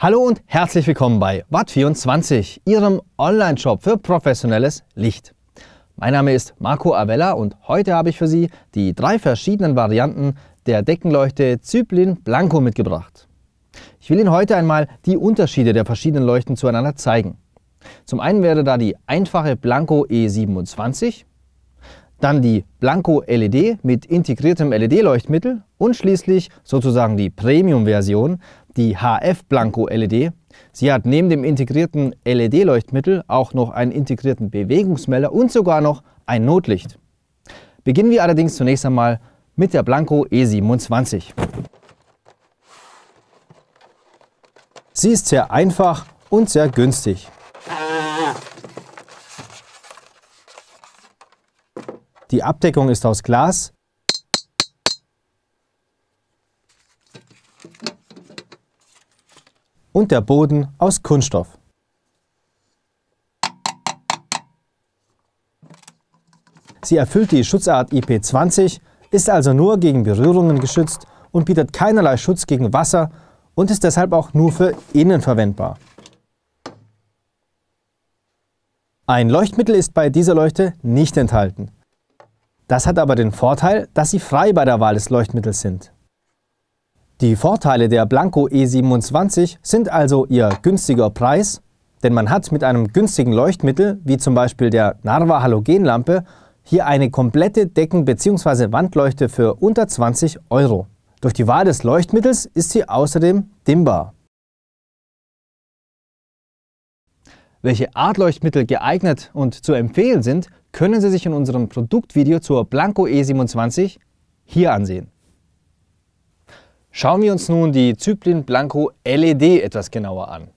Hallo und herzlich willkommen bei Watt24, Ihrem Online-Shop für professionelles Licht. Mein Name ist Marco Avella und heute habe ich für Sie die drei verschiedenen Varianten der Deckenleuchte Zyplin Blanco mitgebracht. Ich will Ihnen heute einmal die Unterschiede der verschiedenen Leuchten zueinander zeigen. Zum einen wäre da die einfache Blanco E27, dann die Blanco LED mit integriertem LED-Leuchtmittel und schließlich sozusagen die Premium-Version die HF Blanco LED. Sie hat neben dem integrierten LED-Leuchtmittel auch noch einen integrierten Bewegungsmelder und sogar noch ein Notlicht. Beginnen wir allerdings zunächst einmal mit der Blanco E27. Sie ist sehr einfach und sehr günstig. Die Abdeckung ist aus Glas, und der Boden aus Kunststoff. Sie erfüllt die Schutzart IP20, ist also nur gegen Berührungen geschützt und bietet keinerlei Schutz gegen Wasser und ist deshalb auch nur für innen verwendbar. Ein Leuchtmittel ist bei dieser Leuchte nicht enthalten. Das hat aber den Vorteil, dass Sie frei bei der Wahl des Leuchtmittels sind. Die Vorteile der Blanco E27 sind also ihr günstiger Preis, denn man hat mit einem günstigen Leuchtmittel, wie zum Beispiel der Narva Halogenlampe, hier eine komplette Decken- bzw. Wandleuchte für unter 20 Euro. Durch die Wahl des Leuchtmittels ist sie außerdem dimmbar. Welche Art Leuchtmittel geeignet und zu empfehlen sind, können Sie sich in unserem Produktvideo zur Blanco E27 hier ansehen. Schauen wir uns nun die Zyplin Blanco LED etwas genauer an.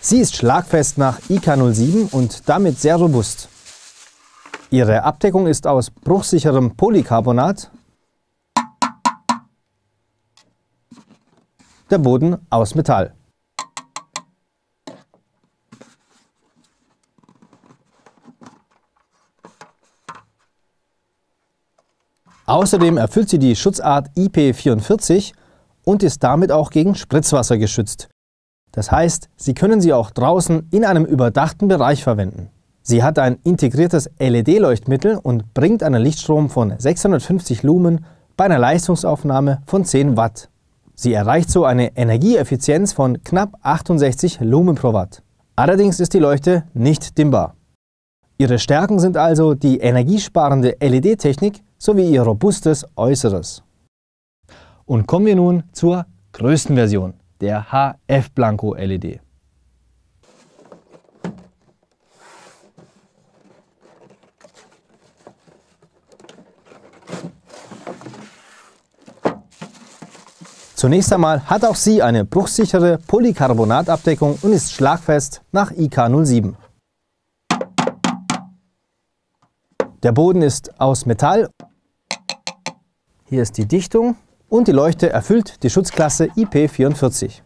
Sie ist schlagfest nach IK07 und damit sehr robust. Ihre Abdeckung ist aus bruchsicherem Polycarbonat der Boden aus Metall. Außerdem erfüllt sie die Schutzart IP44 und ist damit auch gegen Spritzwasser geschützt. Das heißt, Sie können sie auch draußen in einem überdachten Bereich verwenden. Sie hat ein integriertes LED-Leuchtmittel und bringt einen Lichtstrom von 650 Lumen bei einer Leistungsaufnahme von 10 Watt. Sie erreicht so eine Energieeffizienz von knapp 68 Lumen pro Watt. Allerdings ist die Leuchte nicht dimmbar. Ihre Stärken sind also die energiesparende LED-Technik sowie ihr robustes Äußeres. Und kommen wir nun zur größten Version, der HF Blanco LED. Zunächst einmal hat auch sie eine bruchsichere Polycarbonatabdeckung und ist schlagfest nach IK07. Der Boden ist aus Metall. Hier ist die Dichtung und die Leuchte erfüllt die Schutzklasse IP44.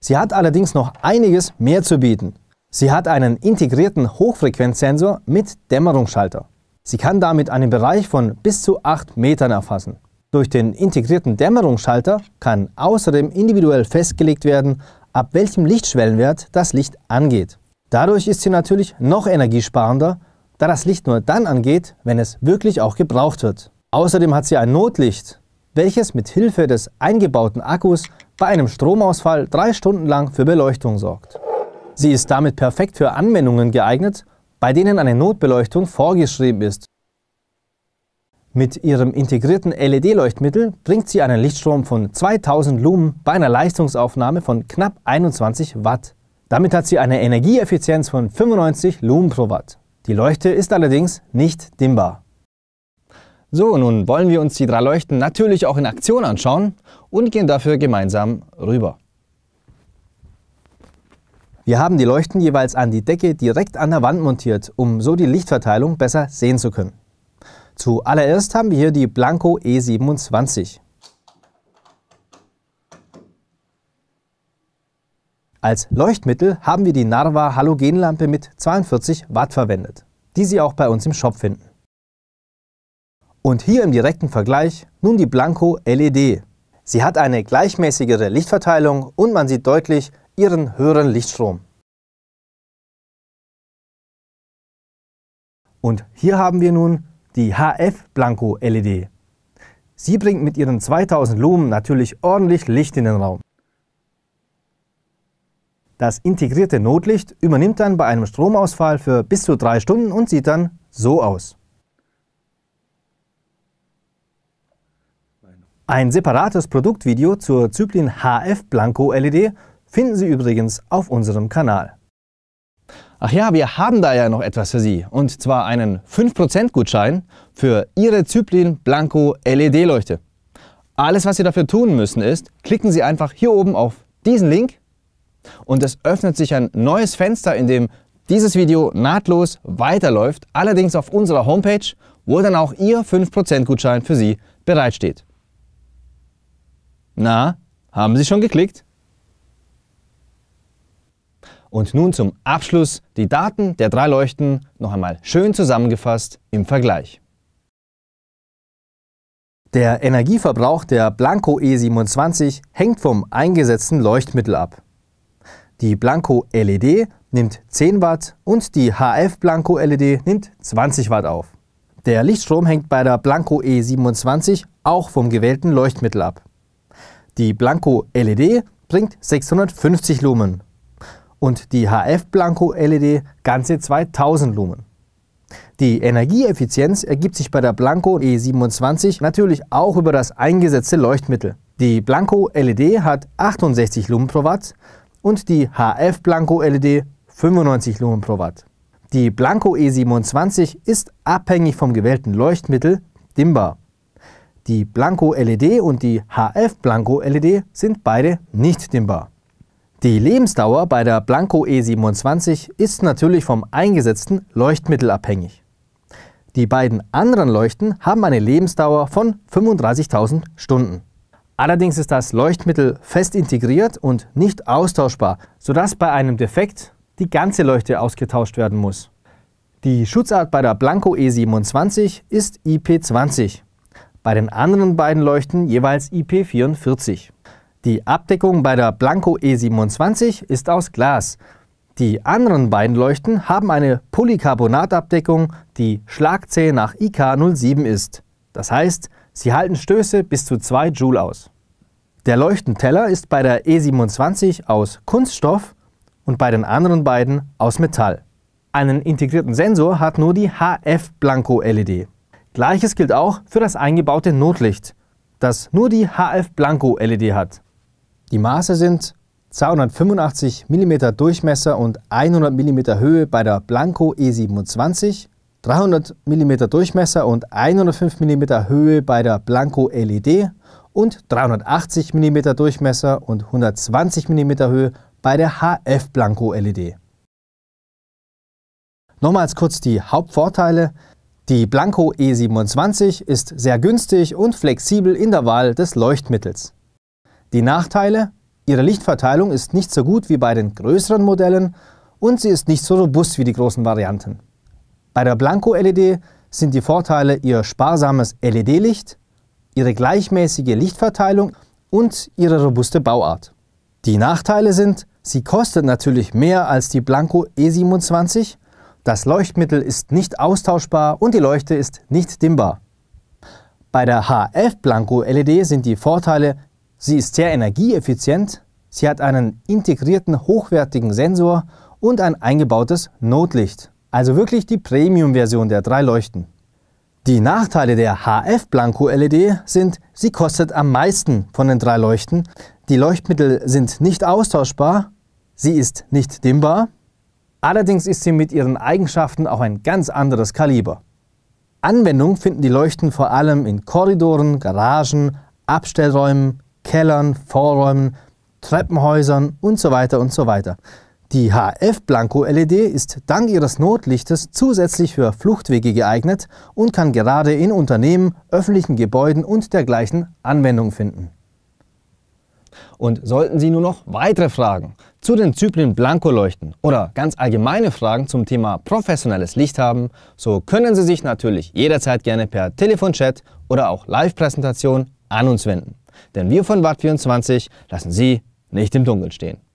Sie hat allerdings noch einiges mehr zu bieten. Sie hat einen integrierten Hochfrequenzsensor mit Dämmerungsschalter. Sie kann damit einen Bereich von bis zu 8 Metern erfassen. Durch den integrierten Dämmerungsschalter kann außerdem individuell festgelegt werden, ab welchem Lichtschwellenwert das Licht angeht. Dadurch ist sie natürlich noch energiesparender, da das Licht nur dann angeht, wenn es wirklich auch gebraucht wird. Außerdem hat sie ein Notlicht, welches mit Hilfe des eingebauten Akkus bei einem Stromausfall drei Stunden lang für Beleuchtung sorgt. Sie ist damit perfekt für Anwendungen geeignet, bei denen eine Notbeleuchtung vorgeschrieben ist mit ihrem integrierten LED-Leuchtmittel bringt sie einen Lichtstrom von 2000 Lumen bei einer Leistungsaufnahme von knapp 21 Watt. Damit hat sie eine Energieeffizienz von 95 Lumen pro Watt. Die Leuchte ist allerdings nicht dimmbar. So, nun wollen wir uns die drei Leuchten natürlich auch in Aktion anschauen und gehen dafür gemeinsam rüber. Wir haben die Leuchten jeweils an die Decke direkt an der Wand montiert, um so die Lichtverteilung besser sehen zu können. Zuallererst haben wir hier die Blanco E27. Als Leuchtmittel haben wir die Narva Halogenlampe mit 42 Watt verwendet, die Sie auch bei uns im Shop finden. Und hier im direkten Vergleich nun die Blanco LED. Sie hat eine gleichmäßigere Lichtverteilung und man sieht deutlich ihren höheren Lichtstrom. Und hier haben wir nun die HF Blanco LED. Sie bringt mit ihren 2000 Lumen natürlich ordentlich Licht in den Raum. Das integrierte Notlicht übernimmt dann bei einem Stromausfall für bis zu drei Stunden und sieht dann so aus. Ein separates Produktvideo zur Zyklin HF Blanco LED finden Sie übrigens auf unserem Kanal. Ach ja, wir haben da ja noch etwas für Sie. Und zwar einen 5% Gutschein für Ihre Zyplin Blanco LED Leuchte. Alles, was Sie dafür tun müssen, ist, klicken Sie einfach hier oben auf diesen Link und es öffnet sich ein neues Fenster, in dem dieses Video nahtlos weiterläuft, allerdings auf unserer Homepage, wo dann auch Ihr 5% Gutschein für Sie bereitsteht. Na, haben Sie schon geklickt? Und nun zum Abschluss die Daten der drei Leuchten noch einmal schön zusammengefasst im Vergleich. Der Energieverbrauch der Blanco E27 hängt vom eingesetzten Leuchtmittel ab. Die Blanco LED nimmt 10 Watt und die HF Blanco LED nimmt 20 Watt auf. Der Lichtstrom hängt bei der Blanco E27 auch vom gewählten Leuchtmittel ab. Die Blanco LED bringt 650 Lumen und die HF Blanco LED ganze 2000 Lumen. Die Energieeffizienz ergibt sich bei der Blanco E27 natürlich auch über das eingesetzte Leuchtmittel. Die Blanco LED hat 68 Lumen pro Watt und die HF Blanco LED 95 Lumen pro Watt. Die Blanco E27 ist abhängig vom gewählten Leuchtmittel dimmbar. Die Blanco LED und die HF Blanco LED sind beide nicht dimmbar. Die Lebensdauer bei der Blanco E27 ist natürlich vom eingesetzten Leuchtmittel abhängig. Die beiden anderen Leuchten haben eine Lebensdauer von 35.000 Stunden. Allerdings ist das Leuchtmittel fest integriert und nicht austauschbar, sodass bei einem Defekt die ganze Leuchte ausgetauscht werden muss. Die Schutzart bei der Blanco E27 ist IP20, bei den anderen beiden Leuchten jeweils IP44. Die Abdeckung bei der Blanco E27 ist aus Glas. Die anderen beiden Leuchten haben eine Polycarbonatabdeckung, die Schlagzäh nach IK07 ist. Das heißt, sie halten Stöße bis zu 2 Joule aus. Der Leuchtenteller ist bei der E27 aus Kunststoff und bei den anderen beiden aus Metall. Einen integrierten Sensor hat nur die HF Blanco LED. Gleiches gilt auch für das eingebaute Notlicht, das nur die HF Blanco LED hat. Die Maße sind 285 mm Durchmesser und 100 mm Höhe bei der Blanco E27, 300 mm Durchmesser und 105 mm Höhe bei der Blanco LED und 380 mm Durchmesser und 120 mm Höhe bei der HF Blanco LED. Nochmals kurz die Hauptvorteile. Die Blanco E27 ist sehr günstig und flexibel in der Wahl des Leuchtmittels. Die Nachteile? Ihre Lichtverteilung ist nicht so gut wie bei den größeren Modellen und sie ist nicht so robust wie die großen Varianten. Bei der Blanco-LED sind die Vorteile ihr sparsames LED-Licht, ihre gleichmäßige Lichtverteilung und ihre robuste Bauart. Die Nachteile sind, sie kostet natürlich mehr als die Blanco E27, das Leuchtmittel ist nicht austauschbar und die Leuchte ist nicht dimmbar. Bei der HF Blanco LED sind die Vorteile Sie ist sehr energieeffizient, sie hat einen integrierten hochwertigen Sensor und ein eingebautes Notlicht. Also wirklich die Premium-Version der drei Leuchten. Die Nachteile der HF Blanco LED sind, sie kostet am meisten von den drei Leuchten. Die Leuchtmittel sind nicht austauschbar, sie ist nicht dimmbar. Allerdings ist sie mit ihren Eigenschaften auch ein ganz anderes Kaliber. Anwendung finden die Leuchten vor allem in Korridoren, Garagen, Abstellräumen, Kellern, Vorräumen, Treppenhäusern und so weiter und so weiter. Die HF Blanco LED ist dank ihres Notlichtes zusätzlich für Fluchtwege geeignet und kann gerade in Unternehmen, öffentlichen Gebäuden und dergleichen Anwendung finden. Und sollten Sie nur noch weitere Fragen zu den Zyplen Blanco-Leuchten oder ganz allgemeine Fragen zum Thema professionelles Licht haben, so können Sie sich natürlich jederzeit gerne per Telefonchat oder auch Live-Präsentation an uns wenden denn wir von Watt24 lassen Sie nicht im Dunkeln stehen.